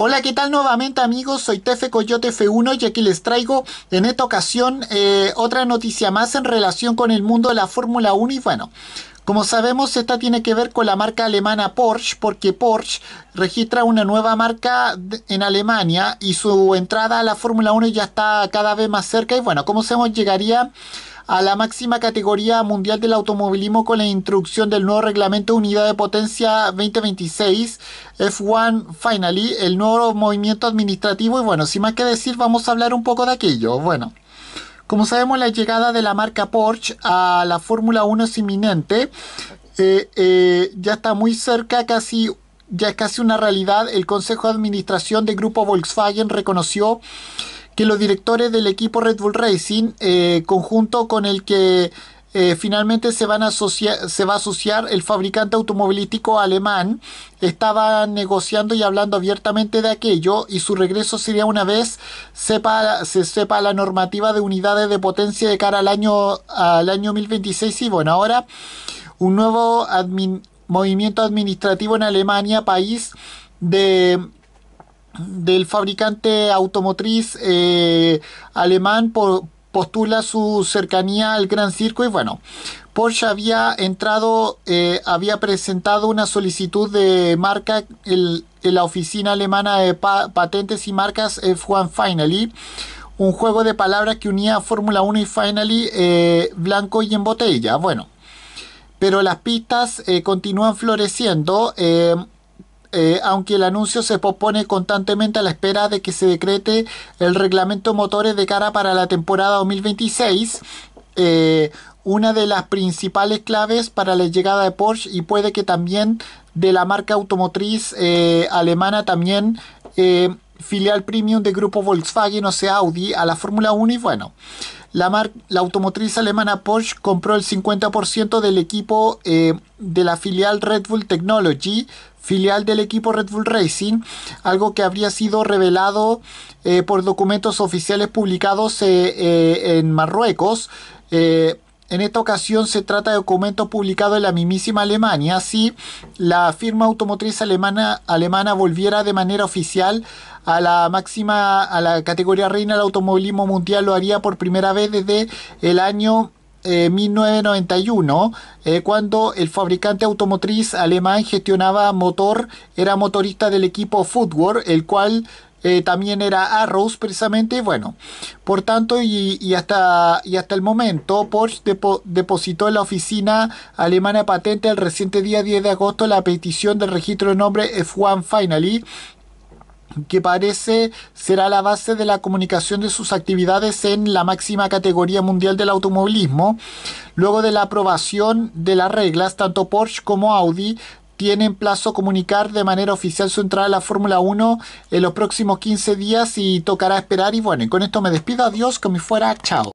Hola, ¿qué tal nuevamente amigos? Soy Tefe Coyote F1 y aquí les traigo en esta ocasión eh, otra noticia más en relación con el mundo de la Fórmula 1 y bueno, como sabemos, esta tiene que ver con la marca alemana Porsche, porque Porsche registra una nueva marca en Alemania y su entrada a la Fórmula 1 ya está cada vez más cerca. Y bueno, como se llegaría a la máxima categoría mundial del automovilismo con la introducción del nuevo reglamento Unidad de Potencia 2026 F1 Finally, el nuevo movimiento administrativo y bueno, sin más que decir vamos a hablar un poco de aquello. Bueno. Como sabemos, la llegada de la marca Porsche a la Fórmula 1 es inminente. Eh, eh, ya está muy cerca, casi ya es casi una realidad. El Consejo de Administración del Grupo Volkswagen reconoció que los directores del equipo Red Bull Racing, eh, conjunto con el que eh, finalmente se, van a asociar, se va a asociar el fabricante automovilístico alemán, estaba negociando y hablando abiertamente de aquello y su regreso sería una vez se sepa la normativa de unidades de potencia de cara al año, al año 2026 y bueno, ahora un nuevo movimiento administrativo en Alemania, país de del fabricante automotriz eh, alemán postula su cercanía al Gran Circo y bueno, Porsche había entrado, eh, había presentado una solicitud de marca en, la oficina alemana de patentes y marcas eh, F1 Finally, un juego de palabras que unía Fórmula 1 y Finally blanco y en botella, bueno, pero las pistas continúan floreciendo. Eh, aunque el anuncio se pospone constantemente a la espera de que se decrete el reglamento motores de cara para la temporada 2026. Eh, una de las principales claves para la llegada de Porsche y puede que también de la marca automotriz eh, alemana también filial premium de grupo Volkswagen, o sea Audi, a la Fórmula 1 y bueno, la, la, automotriz alemana Porsche compró el 50% del equipo eh, de la filial Red Bull Technology, filial del equipo Red Bull Racing, algo que habría sido revelado eh, por documentos oficiales publicados eh, en Marruecos. En esta ocasión se trata de documentos publicados en la mismísima Alemania. Si la firma automotriz alemana, alemana volviera de manera oficial a la máxima, a la categoría reina del automovilismo mundial, lo haría por primera vez desde el año 1991, eh, eh, cuando el fabricante automotriz alemán gestionaba motor, era motorista del equipo Footwork, el cual eh, también era Arrows precisamente, bueno, por tanto y, hasta, y hasta el momento Porsche depositó en la oficina alemana patente el reciente día 10 de agosto la petición del registro de nombre F1 Finally que parece será la base de la comunicación de sus actividades en la máxima categoría mundial del automovilismo. Luego de la aprobación de las reglas, tanto Porsche como Audi tienen plazo comunicar de manera oficial su entrada a la Fórmula 1 en los próximos 15 días y tocará esperar. Y bueno, con esto me despido. Adiós, que me fuera. Chao.